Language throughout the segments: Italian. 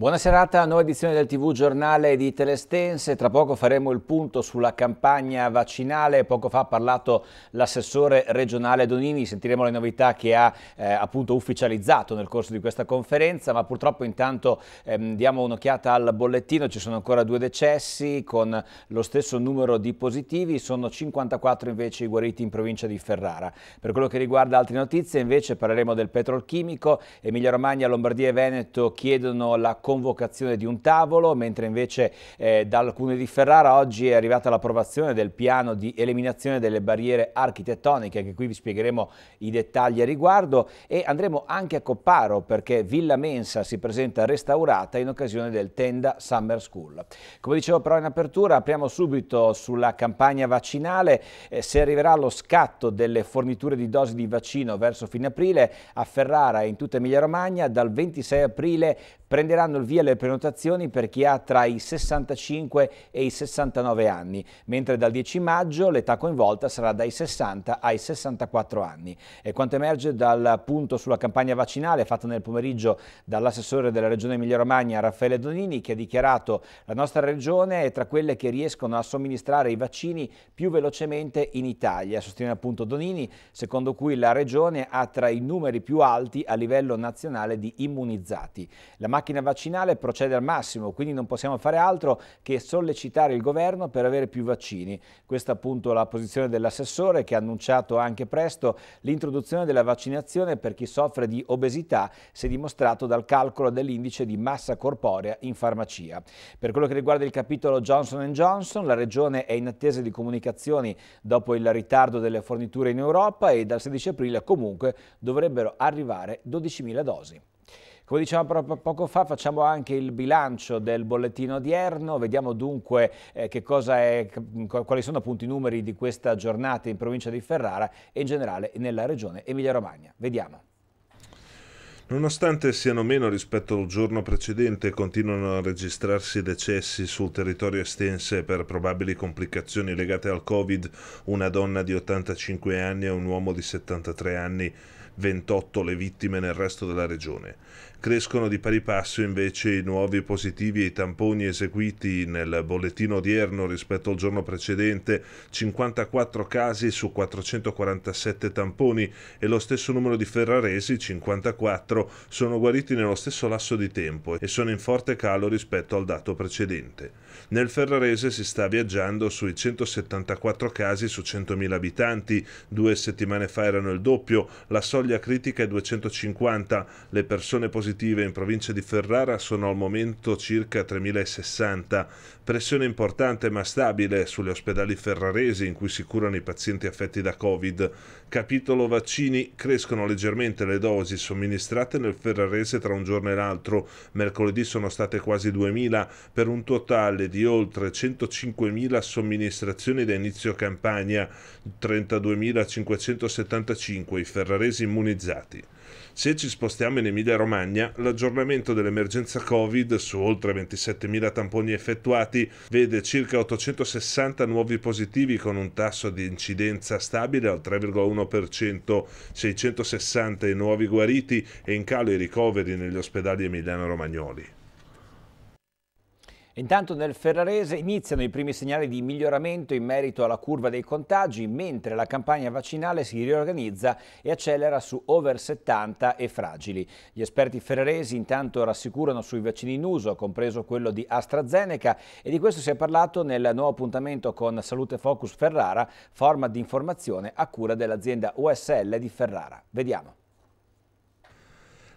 Buona serata, nuova edizione del TV Giornale di Telestense. Tra poco faremo il punto sulla campagna vaccinale. Poco fa ha parlato l'assessore regionale Donini. Sentiremo le novità che ha eh, appunto ufficializzato nel corso di questa conferenza. Ma purtroppo intanto ehm, diamo un'occhiata al bollettino. Ci sono ancora due decessi con lo stesso numero di positivi. Sono 54 invece i guariti in provincia di Ferrara. Per quello che riguarda altre notizie invece parleremo del petrolchimico. Emilia Romagna, Lombardia e Veneto chiedono la convocazione di un tavolo, mentre invece eh, dal Comune di Ferrara oggi è arrivata l'approvazione del piano di eliminazione delle barriere architettoniche, che qui vi spiegheremo i dettagli a riguardo, e andremo anche a Copparo perché Villa Mensa si presenta restaurata in occasione del Tenda Summer School. Come dicevo però in apertura, apriamo subito sulla campagna vaccinale, eh, se arriverà lo scatto delle forniture di dosi di vaccino verso fine aprile, a Ferrara e in tutta Emilia Romagna dal 26 aprile prenderanno il via alle prenotazioni per chi ha tra i 65 e i 69 anni, mentre dal 10 maggio l'età coinvolta sarà dai 60 ai 64 anni. E quanto emerge dal punto sulla campagna vaccinale fatta nel pomeriggio dall'assessore della Regione Emilia-Romagna Raffaele Donini che ha dichiarato la nostra Regione è tra quelle che riescono a somministrare i vaccini più velocemente in Italia, sostiene appunto Donini, secondo cui la Regione ha tra i numeri più alti a livello nazionale di immunizzati. La macchina vaccinale vaccinale procede al massimo, quindi non possiamo fare altro che sollecitare il governo per avere più vaccini. Questa appunto la posizione dell'assessore che ha annunciato anche presto l'introduzione della vaccinazione per chi soffre di obesità si è dimostrato dal calcolo dell'indice di massa corporea in farmacia. Per quello che riguarda il capitolo Johnson Johnson, la regione è in attesa di comunicazioni dopo il ritardo delle forniture in Europa e dal 16 aprile comunque dovrebbero arrivare 12.000 dosi. Come dicevamo poco fa, facciamo anche il bilancio del bollettino odierno, vediamo dunque eh, è, quali sono appunto i numeri di questa giornata in provincia di Ferrara e in generale nella regione Emilia-Romagna. Vediamo. Nonostante siano meno rispetto al giorno precedente, continuano a registrarsi decessi sul territorio estense per probabili complicazioni legate al Covid, una donna di 85 anni e un uomo di 73 anni, 28 le vittime nel resto della regione. Crescono di pari passo invece i nuovi positivi e i tamponi eseguiti nel bollettino odierno rispetto al giorno precedente, 54 casi su 447 tamponi e lo stesso numero di ferraresi, 54, sono guariti nello stesso lasso di tempo e sono in forte calo rispetto al dato precedente. Nel ferrarese si sta viaggiando sui 174 casi su 100.000 abitanti, due settimane fa erano il doppio, la soglia critica è 250, le persone positive positive in provincia di Ferrara sono al momento circa 3.060. Pressione importante ma stabile sugli ospedali ferraresi in cui si curano i pazienti affetti da Covid. Capitolo vaccini crescono leggermente le dosi somministrate nel ferrarese tra un giorno e l'altro. Mercoledì sono state quasi 2.000 per un totale di oltre 105.000 somministrazioni da inizio campagna, 32.575 i ferraresi immunizzati. Se ci spostiamo in Emilia-Romagna, l'aggiornamento dell'emergenza Covid su oltre 27.000 tamponi effettuati vede circa 860 nuovi positivi con un tasso di incidenza stabile al 3,1%, 660 i nuovi guariti e in calo i ricoveri negli ospedali emiliano-romagnoli. Intanto nel Ferrarese iniziano i primi segnali di miglioramento in merito alla curva dei contagi, mentre la campagna vaccinale si riorganizza e accelera su over 70 e fragili. Gli esperti ferraresi intanto rassicurano sui vaccini in uso, compreso quello di AstraZeneca, e di questo si è parlato nel nuovo appuntamento con Salute Focus Ferrara, forma di informazione a cura dell'azienda USL di Ferrara. Vediamo.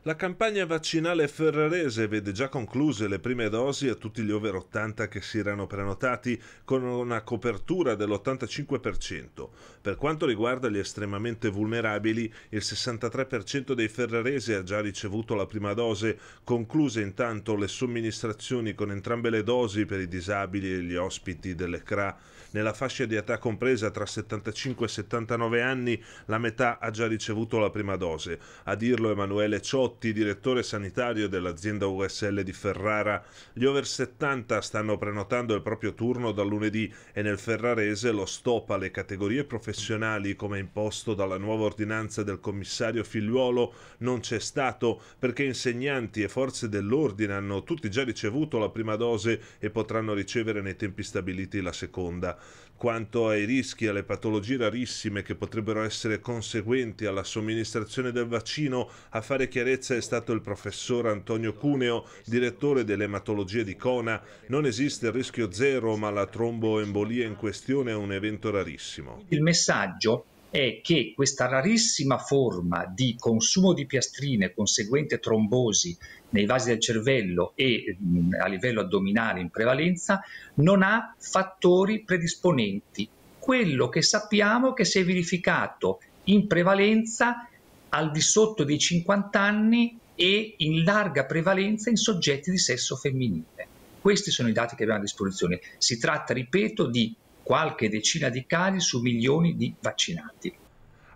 La campagna vaccinale ferrarese vede già concluse le prime dosi a tutti gli over 80 che si erano prenotati con una copertura dell'85%. Per quanto riguarda gli estremamente vulnerabili, il 63% dei ferraresi ha già ricevuto la prima dose, concluse intanto le somministrazioni con entrambe le dosi per i disabili e gli ospiti delle CRA. Nella fascia di età compresa tra 75 e 79 anni la metà ha già ricevuto la prima dose. A dirlo Emanuele Ciotti, direttore sanitario dell'azienda USL di Ferrara, gli over 70 stanno prenotando il proprio turno da lunedì e nel ferrarese lo stop alle categorie professionali come imposto dalla nuova ordinanza del commissario Figliuolo non c'è stato perché insegnanti e forze dell'ordine hanno tutti già ricevuto la prima dose e potranno ricevere nei tempi stabiliti la seconda quanto ai rischi e alle patologie rarissime che potrebbero essere conseguenti alla somministrazione del vaccino, a fare chiarezza è stato il professor Antonio Cuneo, direttore dell'ematologia di Cona. Non esiste il rischio zero, ma la tromboembolia in questione è un evento rarissimo. Il messaggio è che questa rarissima forma di consumo di piastrine conseguente trombosi nei vasi del cervello e mm, a livello addominale in prevalenza, non ha fattori predisponenti. Quello che sappiamo è che si è verificato in prevalenza al di sotto dei 50 anni e in larga prevalenza in soggetti di sesso femminile. Questi sono i dati che abbiamo a disposizione. Si tratta, ripeto, di qualche decina di casi su milioni di vaccinati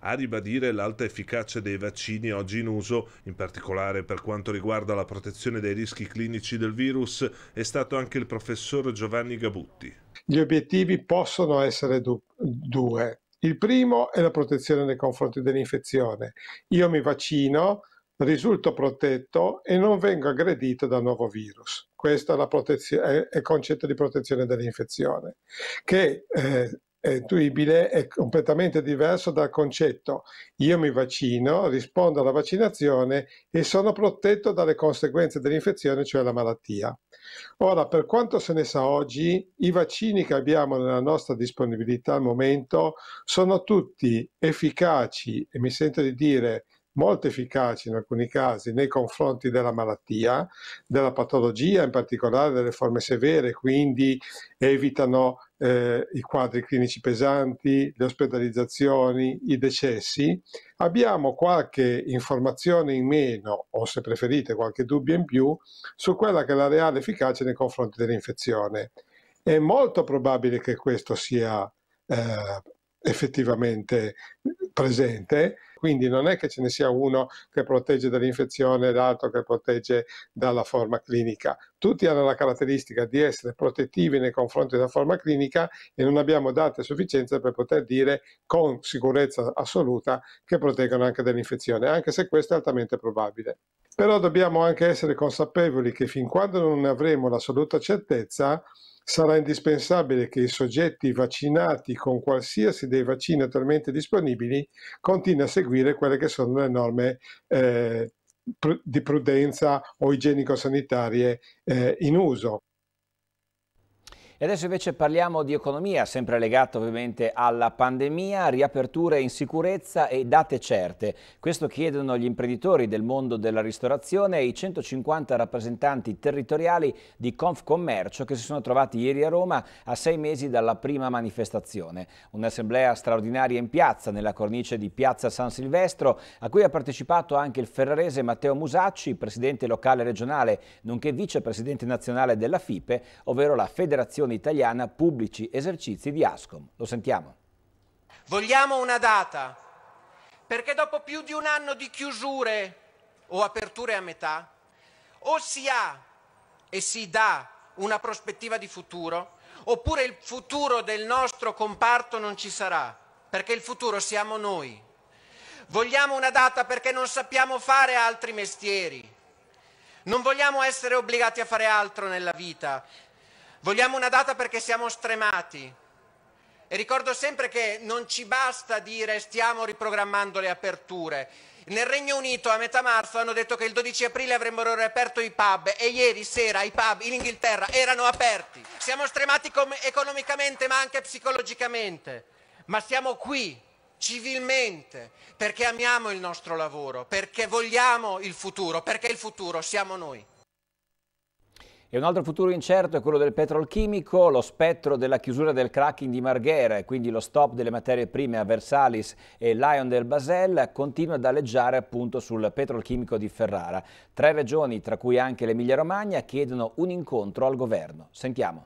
a ribadire l'alta efficacia dei vaccini oggi in uso, in particolare per quanto riguarda la protezione dai rischi clinici del virus, è stato anche il professor Giovanni Gabutti. Gli obiettivi possono essere du- due. Il primo è la protezione nei confronti dell'infezione. Io mi vaccino, risulto protetto e non vengo aggredito da nuovo virus. Questo è, il concetto di protezione dell'infezione, che eh, eh, è completamente diverso dal concetto io mi vaccino, rispondo alla vaccinazione e sono protetto dalle conseguenze dell'infezione, cioè la malattia. Ora, per quanto se ne sa oggi, i vaccini che abbiamo nella nostra disponibilità al momento sono tutti efficaci e mi sento di dire molto efficaci in alcuni casi nei confronti della malattia, della patologia, in particolare delle forme severe, quindi evitano eh, i quadri clinici pesanti, le ospedalizzazioni, i decessi, abbiamo qualche informazione in meno o se preferite qualche dubbio in più su quella che è la reale efficacia nei confronti dell'infezione. È molto probabile che questo sia eh, effettivamente presente, quindi non è che ce ne sia uno che protegge dall'infezione e l'altro che protegge dalla forma clinica, tutti hanno la caratteristica di essere protettivi nei confronti della forma clinica e non abbiamo date a sufficienza per poter dire con sicurezza assoluta che proteggono anche dall'infezione, anche se questo è altamente probabile. Però dobbiamo anche essere consapevoli che fin quando non ne avremo l'assoluta certezza, sarà indispensabile che i soggetti vaccinati con qualsiasi dei vaccini attualmente disponibili continuino a seguire quelle che sono le norme eh, di prudenza o igienico-sanitarie eh, in uso. E adesso invece parliamo di economia, sempre legata ovviamente alla pandemia, riaperture in sicurezza e date certe. Questo chiedono gli imprenditori del mondo della ristorazione e i 150 rappresentanti territoriali di Confcommercio che si sono trovati ieri a Roma a sei mesi dalla prima manifestazione. Un'assemblea straordinaria in piazza, nella cornice di Piazza San Silvestro, a cui ha partecipato anche il ferrarese Matteo Musacci, presidente locale regionale, nonché vicepresidente nazionale della FIPE, ovvero la Federazione Federazione Italiana Pubblici Esercizi di Ascom. Lo sentiamo. Vogliamo una data, perché dopo più di un anno di chiusure o aperture a metà, o si ha e si dà una prospettiva di futuro, oppure il futuro del nostro comparto non ci sarà, perché il futuro siamo noi. Vogliamo una data perché non sappiamo fare altri mestieri. Non vogliamo essere obbligati a fare altro nella vita, Vogliamo una data perché siamo stremati. E ricordo sempre che non ci basta dire stiamo riprogrammando le aperture. Nel Regno Unito a metà marzo hanno detto che il 12 aprile avremmo riaperto i pub e ieri sera i pub in Inghilterra erano aperti. Siamo stremati economicamente ma anche psicologicamente, ma siamo qui civilmente perché amiamo il nostro lavoro, perché vogliamo il futuro, perché il futuro siamo noi. E un altro futuro incerto è quello del petrolchimico, lo spettro della chiusura del cracking di Marghera e quindi lo stop delle materie prime a Versalis e Lion del Basel continua ad alleggiare appunto sul petrolchimico di Ferrara. Tre regioni, tra cui anche l'Emilia Romagna, chiedono un incontro al governo. Sentiamo.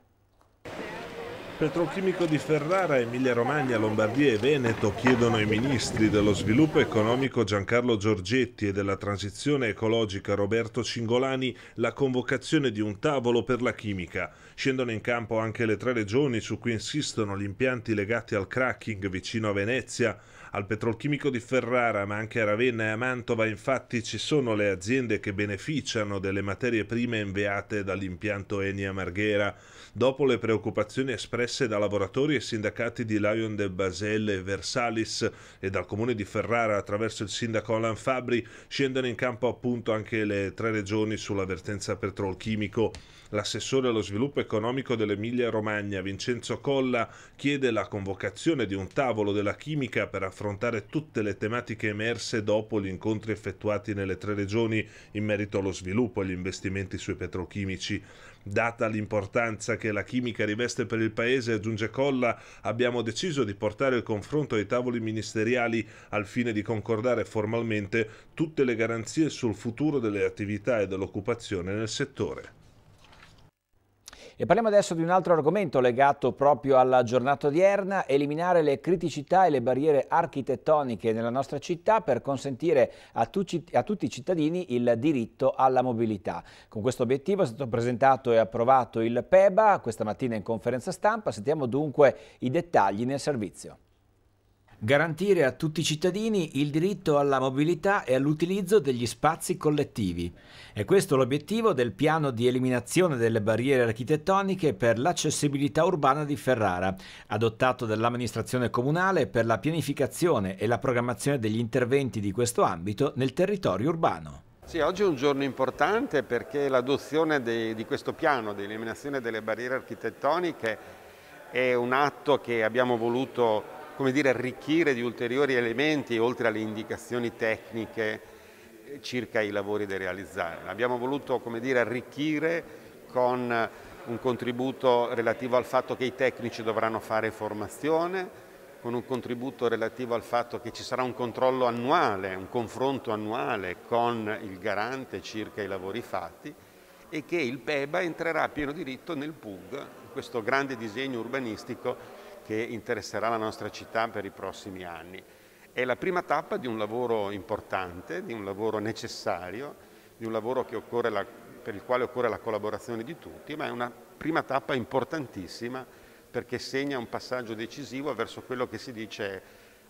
Petrochimico di Ferrara, Emilia Romagna, Lombardia e Veneto chiedono ai ministri dello sviluppo economico Giancarlo Giorgetti e della transizione ecologica Roberto Cingolani la convocazione di un tavolo per la chimica. Scendono in campo anche le tre regioni su cui insistono gli impianti legati al cracking vicino a Venezia. Al petrolchimico di Ferrara, ma anche a Ravenna e a Mantova, infatti, ci sono le aziende che beneficiano delle materie prime inviate dall'impianto Enia Marghera. Dopo le preoccupazioni espresse da lavoratori e sindacati di Lion de Basel e Versalis e dal comune di Ferrara attraverso il sindaco Alan Fabri, scendono in campo appunto anche le tre regioni sull'avvertenza petrolchimico. L'assessore allo sviluppo economico dell'Emilia Romagna, Vincenzo Colla, chiede la convocazione di un tavolo della chimica per affrontare tutte le tematiche emerse dopo gli incontri effettuati nelle tre regioni in merito allo sviluppo e agli investimenti sui petrochimici. Data l'importanza che la chimica riveste per il Paese, aggiunge Colla, abbiamo deciso di portare il confronto ai tavoli ministeriali al fine di concordare formalmente tutte le garanzie sul futuro delle attività e dell'occupazione nel settore. E parliamo adesso di un altro argomento legato proprio alla giornata odierna, eliminare le criticità e le barriere architettoniche nella nostra città per consentire a, tu, a tutti i cittadini il diritto alla mobilità. Con questo obiettivo è stato presentato e approvato il PEBA questa mattina in conferenza stampa, sentiamo dunque i dettagli nel servizio garantire a tutti i cittadini il diritto alla mobilità e all'utilizzo degli spazi collettivi. E questo l'obiettivo del piano di eliminazione delle barriere architettoniche per l'accessibilità urbana di Ferrara, adottato dall'amministrazione comunale per la pianificazione e la programmazione degli interventi di questo ambito nel territorio urbano. Sì, oggi è un giorno importante perché l'adozione di questo piano di eliminazione delle barriere architettoniche è un atto che abbiamo voluto come dire, arricchire di ulteriori elementi oltre alle indicazioni tecniche circa i lavori da realizzare. Abbiamo voluto come dire, arricchire con un contributo relativo al fatto che i tecnici dovranno fare formazione, con un contributo relativo al fatto che ci sarà un controllo annuale, un confronto annuale con il garante circa i lavori fatti e che il PEBA entrerà a pieno diritto nel PUG, questo grande disegno urbanistico che interesserà la nostra città per i prossimi anni. È la prima tappa di un lavoro importante, di un lavoro necessario, di un lavoro la, per il quale occorre la collaborazione di tutti, ma è una prima tappa importantissima perché segna un passaggio decisivo verso quello che si dice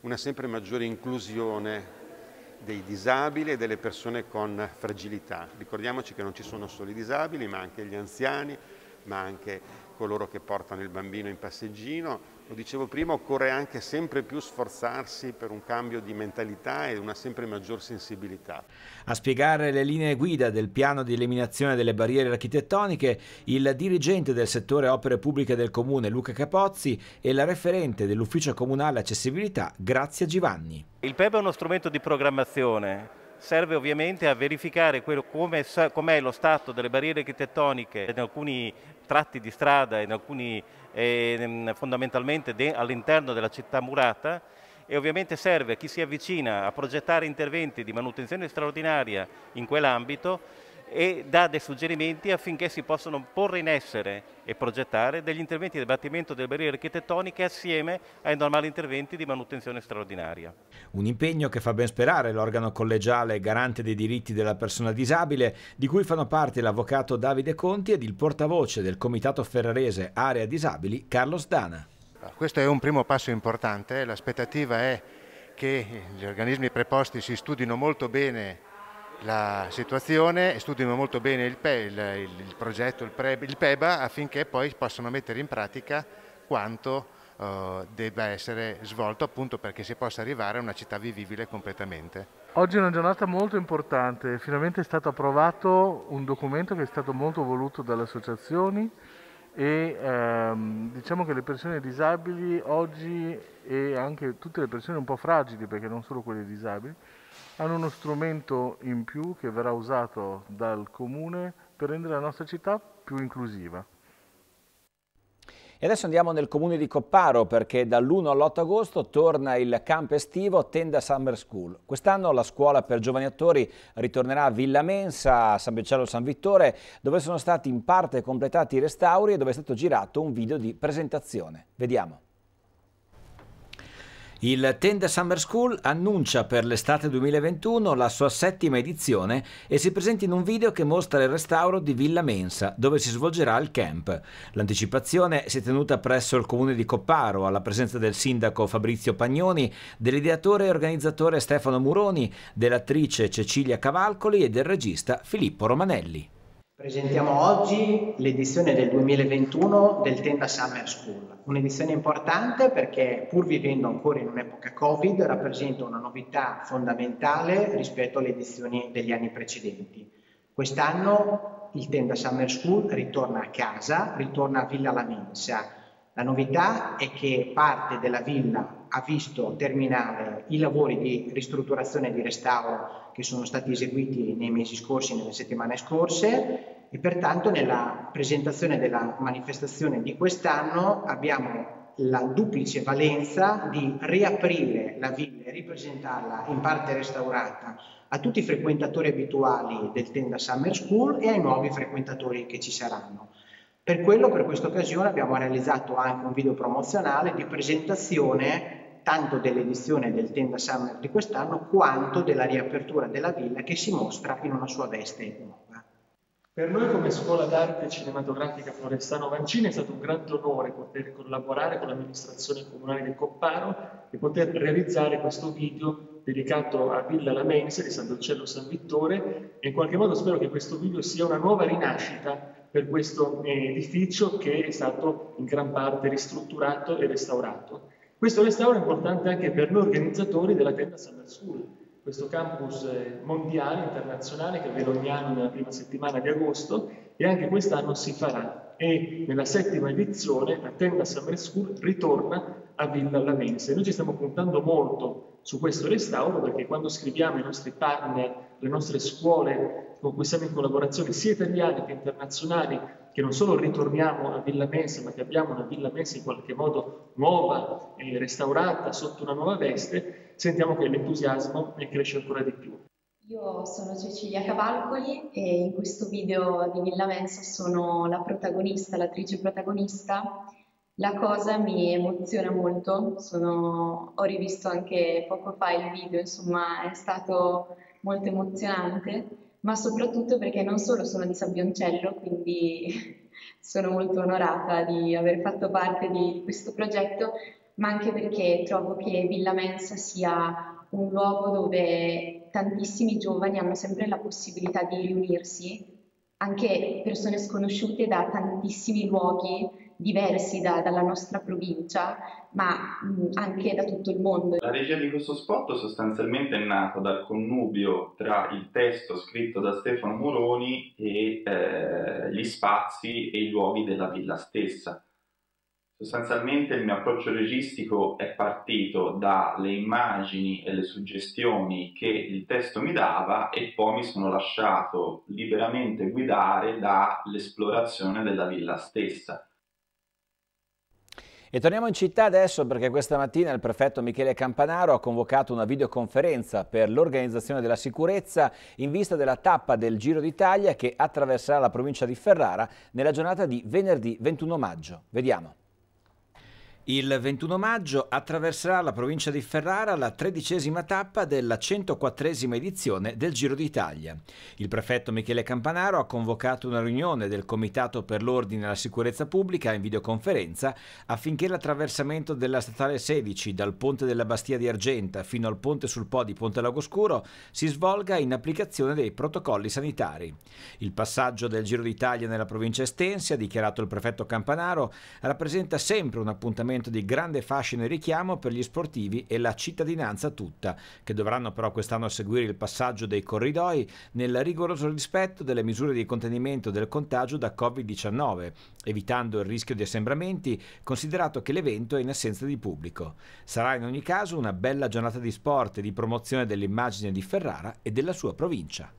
una sempre maggiore inclusione dei disabili e delle persone con fragilità. Ricordiamoci che non ci sono solo i disabili, ma anche gli anziani, ma anche coloro che portano il bambino in passeggino, lo dicevo prima, occorre anche sempre più sforzarsi per un cambio di mentalità e una sempre maggior sensibilità. A spiegare le linee guida del piano di eliminazione delle barriere architettoniche, il dirigente del settore opere pubbliche del comune Luca Capozzi e la referente dell'ufficio comunale accessibilità Grazia Givanni. Il PEB è uno strumento di programmazione serve ovviamente a verificare come, com'è lo stato delle barriere architettoniche in alcuni tratti di strada, in alcuni eh, fondamentalmente de all'interno della città murata e ovviamente serve a chi si avvicina a progettare interventi di manutenzione straordinaria in quell'ambito e dà dei suggerimenti affinché si possano porre in essere e progettare degli interventi di abbattimento delle barriere architettoniche assieme ai normali interventi di manutenzione straordinaria. Un impegno che fa ben sperare l'organo collegiale garante dei diritti della persona disabile, di cui fanno parte l'avvocato Davide Conti ed il portavoce del Comitato Ferrarese Area Disabili Carlos Dana. Questo è un primo passo importante, l'aspettativa è che gli organismi preposti si studino molto bene la situazione e studino molto bene il, pe, il, il progetto, il, pre, il, PEBA, affinché poi possano mettere in pratica quanto eh, debba essere svolto appunto perché si possa arrivare a una città vivibile completamente. Oggi è una giornata molto importante, finalmente è stato approvato un documento che è stato molto voluto dalle associazioni e ehm, diciamo che le persone disabili oggi e anche tutte le persone un po' fragili, perché non solo quelle disabili, hanno uno strumento in più che verrà usato dal comune per rendere la nostra città più inclusiva. E adesso andiamo nel comune di Copparo perché dall'1 all'8 agosto torna il campo estivo Tenda Summer School. Quest'anno la scuola per giovani attori ritornerà a Villa Mensa, a San Bicciano San Vittore, dove sono stati in parte completati i restauri e dove è stato girato un video di presentazione. Vediamo. Il Tenda Summer School annuncia per l'estate 2021 la sua settima edizione e si presenta in un video che mostra il restauro di Villa Mensa, dove si svolgerà il camp. L'anticipazione si è tenuta presso il comune di Copparo, alla presenza del sindaco Fabrizio Pagnoni, dell'ideatore e organizzatore Stefano Muroni, dell'attrice Cecilia Cavalcoli e del regista Filippo Romanelli. Presentiamo oggi l'edizione del 2021 del Tenda Summer School, un'edizione importante perché pur vivendo ancora in un'epoca Covid rappresenta una novità fondamentale rispetto alle edizioni degli anni precedenti. Quest'anno il Tenda Summer School ritorna a casa, ritorna a Villa La Mensa. La novità è che parte della villa ha visto terminare i lavori di ristrutturazione e di restauro che sono stati eseguiti nei mesi scorsi, nelle settimane scorse e pertanto nella presentazione della manifestazione di quest'anno abbiamo la duplice valenza di riaprire la villa e ripresentarla in parte restaurata a tutti i frequentatori abituali del Tenda Summer School e ai nuovi frequentatori che ci saranno. Per quello, per questa occasione, abbiamo realizzato anche un video promozionale di presentazione tanto dell'edizione del Tenda Summer di quest'anno quanto della riapertura della villa che si mostra in una sua veste nuova. Per noi come Scuola d'Arte Cinematografica Florestano Vancini è stato un grande onore poter collaborare con l'amministrazione comunale del Copparo e poter realizzare questo video dedicato a Villa Lamense di Sant'Uccello San Vittore e in qualche modo spero che questo video sia una nuova rinascita per questo eh, edificio che è stato in gran parte ristrutturato e restaurato. Questo restauro è importante anche per noi organizzatori della tenda Summer School, questo campus eh, mondiale, internazionale, che avviene ogni anno nella prima settimana di agosto e anche quest'anno si farà e nella settima edizione Attenda Summer School ritorna a Villa Lavense. Noi ci stiamo puntando molto su questo restauro perché quando scriviamo i nostri partner, le nostre scuole con cui siamo in collaborazione sia italiane che internazionali, che non solo ritorniamo a Villa Mensa, ma che abbiamo una Villa Mensa in qualche modo nuova e restaurata sotto una nuova veste, sentiamo che l'entusiasmo cresce ancora di più. Io sono Cecilia Cavalcoli e in questo video di Villa Mensa sono la protagonista, l'attrice protagonista. La cosa mi emoziona molto, sono... ho rivisto anche poco fa il video, insomma è stato molto emozionante, ma soprattutto perché non solo sono di Sabbioncello, quindi sono molto onorata di aver fatto parte di questo progetto, ma anche perché trovo che Villa Mensa sia un luogo dove tantissimi giovani hanno sempre la possibilità di riunirsi, anche persone sconosciute da tantissimi luoghi diversi da, dalla nostra provincia, ma mh, anche da tutto il mondo. La regia di questo spot sostanzialmente è nata dal connubio tra il testo scritto da Stefano Moroni e eh, gli spazi e i luoghi della villa stessa. Sostanzialmente il mio approccio registico è partito dalle immagini e le suggestioni che il testo mi dava e poi mi sono lasciato liberamente guidare dall'esplorazione della villa stessa. E torniamo in città adesso perché questa mattina il prefetto Michele Campanaro ha convocato una videoconferenza per l'organizzazione della sicurezza in vista della tappa del Giro d'Italia che attraverserà la provincia di Ferrara nella giornata di venerdì 21 maggio. Vediamo. Il 21 maggio attraverserà la provincia di Ferrara la tredicesima tappa della 104esima edizione del Giro d'Italia. Il prefetto Michele Campanaro ha convocato una riunione del Comitato per l'Ordine e la Sicurezza Pubblica in videoconferenza affinché l'attraversamento della statale 16 dal ponte della Bastia di Argenta fino al ponte sul Po di Ponte Lagoscuro si svolga in applicazione dei protocolli sanitari. Il passaggio del Giro d'Italia nella provincia estense, ha dichiarato il prefetto Campanaro, rappresenta sempre un appuntamento momento di grande fascino e richiamo per gli sportivi e la cittadinanza tutta, che dovranno però quest'anno seguire il passaggio dei corridoi nel rigoroso rispetto delle misure di contenimento del contagio da Covid-19, evitando il rischio di assembramenti, considerato che l'evento è in assenza di pubblico. Sarà in ogni caso una bella giornata di sport e di promozione dell'immagine di Ferrara e della sua provincia.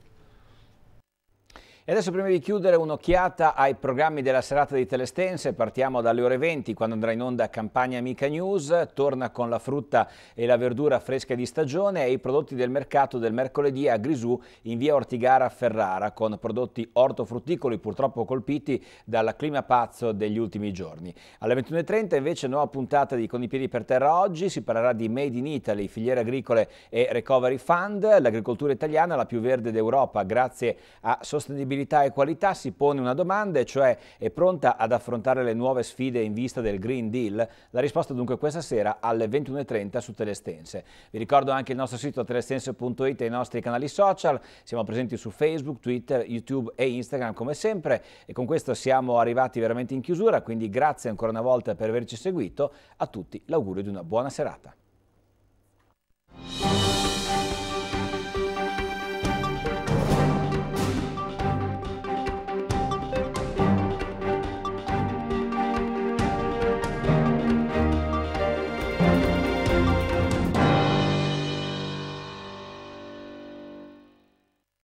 E adesso prima di chiudere un'occhiata ai programmi della serata di Telestense, partiamo dalle ore 20 quando andrà in onda Campagna Amica News, torna con la frutta e la verdura fresca di stagione e i prodotti del mercato del mercoledì a Grisù in via Ortigara a Ferrara con prodotti ortofrutticoli purtroppo colpiti dal clima pazzo degli ultimi giorni. Alle 21.30 invece nuova puntata di Con i piedi per terra oggi, si parlerà di Made in Italy, filiere agricole e Recovery Fund, l'agricoltura italiana la più verde d'Europa grazie a sostenibilità sostenibilità e qualità si pone una domanda, e cioè è pronta ad affrontare le nuove sfide in vista del Green Deal? La risposta dunque questa sera alle 21.30 su Telestense. Vi ricordo anche il nostro sito telestense.it e i nostri canali social, siamo presenti su Facebook, Twitter, YouTube e Instagram come sempre e con questo siamo arrivati veramente in chiusura, quindi grazie ancora una volta per averci seguito, a tutti l'augurio di una buona serata.